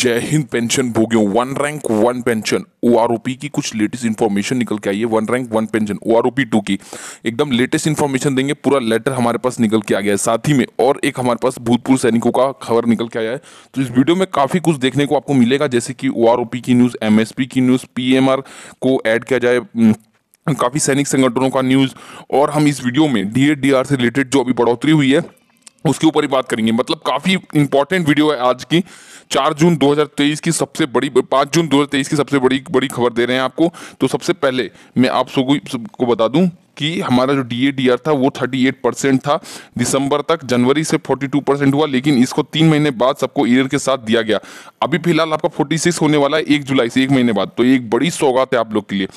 जय हिंद पेंशन भोगियों one rank one pension O की कुछ लेटेस्ट इन्फॉर्मेशन निकल के आई है one rank one pension O R two की एकदम लेटेस्ट इन्फॉर्मेशन देंगे पूरा लेटर हमारे पास निकल के आ गया है साथ ही में और एक हमारे पास भूतपूर्व सैनिकों का खबर निकल के आया है तो इस वीडियो में काफ़ी कुछ देखने को आपको मिलेगा जैसे कि ओ की न्यूज़ एम की न्यूज़ पी को ऐड किया जाए हम्म, काफ़ी सैनिक संगठनों का न्यूज़ और हम इस वीडियो में डी से रिलेटेड जो अभी बढ़ोतरी हुई है उसके ऊपर ही बात करेंगे मतलब काफ़ी इंपॉर्टेंट वीडियो है आज की चार जून 2023 की सबसे बड़ी पाँच जून 2023 की सबसे बड़ी बड़ी खबर दे रहे हैं आपको तो सबसे पहले मैं आप सबको बता दूं कि हमारा जो डी ए डी आर था वो थर्टी एट परसेंट था दिसंबर तक जनवरी से फोर्टी टू परसेंट हुआ लेकिन इसको तीन महीने बाद सबको ईयर के साथ दिया गया अभी फिलहाल आपका फोर्टी सिक्स होने वाला है एक जुलाई से एक महीने बाद तो एक बड़ी सौगात है आप लोग के लिए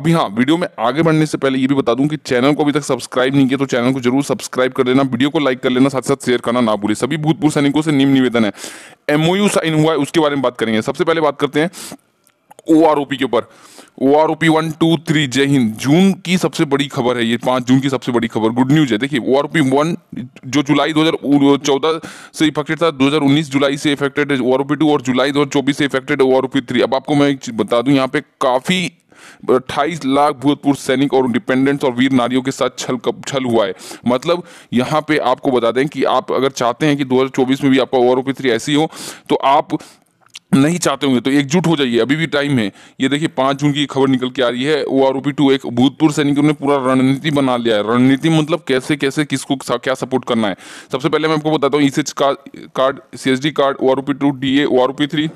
अभी हाँ वीडियो में आगे बढ़ने से पहले ये भी बता दूं कि चैनल को अभी तक सब्सक्राइब नहीं किया तो चैनल को जरूर सब्सक्राइब कर लेना वीडियो को लाइक कर लेना साथ साथ शेयर करना ना भूले सभी भूतपूर्व सैनिकों से निम्न निवेदन है एमओयू साइन हुआ है उसके बारे में बात करेंगे सबसे पहले बात करते हैं ओ के ऊपर O R O one two three जय हिंद जून की सबसे बड़ी खबर है ये पांच जून की सबसे बड़ी खबर गुड न्यूज है देखिए ओ आर ओ वन जो जुलाई 2014 से इफेक्टेड था 2019 जुलाई से इफेक्टेड है ओ आर ओ टू और जुलाई 2024 से इफेक्टेड है ओ आर ओ थ्री अब आपको मैं एक चीज़ बता दूं यहाँ पे काफ़ी अट्ठाईस लाख भूतपूर्व सैनिक और डिपेंडेंट्स और वीर नारियों के साथ छल छल हुआ है मतलब यहाँ पे आपको बता दें कि आप अगर चाहते हैं कि 2024 में भी आपका ओवर ओपी थ्री ऐसी हो तो आप नहीं चाहते होंगे तो एकजुट हो जाइए अभी भी टाइम है ये देखिए पांच जून की खबर निकल के आ रही है ओ आर टू एक भूतपूर्व सैनिकों ने पूरा रणनीति बना लिया है रणनीति मतलब कैसे कैसे किसको क्या सपोर्ट करना है सबसे पहले मैं आपको बताता हूँ ECH card C H D card O R two D A O R three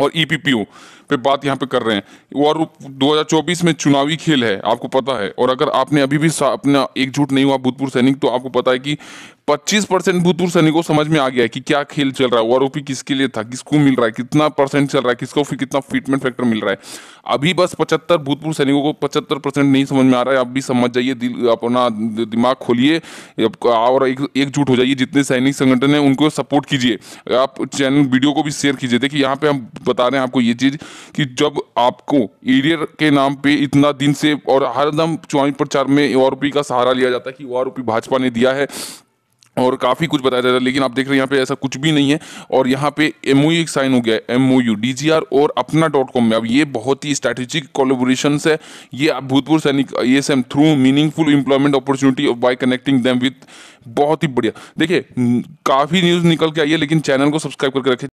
और ई पी पी ओ पे बात यहाँ पे कर रहे हैं वो और 2024 में चुनावी खेल है आपको पता है और अगर आपने अभी भी अपना एकजुट नहीं हुआ भूतपूर्व सैनिक तो आपको पता है कि पच्चीस परसेंट भूतपूर्व को समझ में आ गया है कि क्या खेल चल रहा है आरोपी किसके लिए था किसको मिल रहा है कितना परसेंट चल रहा है किसको फिर कितना फिटमेंट फैक्टर मिल रहा है अभी बस पचहत्तर भूतपूर्व सैनिकों को पचहत्तर परसेंट नहीं समझ में आ रहा है आप भी समझ जाइए दिल अपना दिमाग खोलिए और एक एकजुट हो जाइए जितने सैनिक संगठन है उनको सपोर्ट कीजिए आप चैनल वीडियो को भी शेयर कीजिए देखिए यहाँ पे हम बता रहे हैं आपको ये चीज़ कि जब आपको एरियर के नाम पे इतना दिन से और हरदम चुनावी प्रचार में आरोपी का सहारा लिया जाता है कि आरोपी भाजपा ने दिया है और काफ़ी कुछ बताया जा रहा है लेकिन आप देख रहे हैं यहाँ पे ऐसा कुछ भी नहीं है और यहाँ पे एम e एक साइन हो गया है M U D G R और अपना डॉट कॉम में अब ये बहुत ही स्ट्रैटेजिक कोलेबोरेशन है ये भूतपूर्व सैनिक ये same through meaningful employment opportunity by connecting them with बहुत ही बढ़िया देखिए काफ़ी न्यूज़ निकल के आई है लेकिन चैनल को सब्सक्राइब करके रखें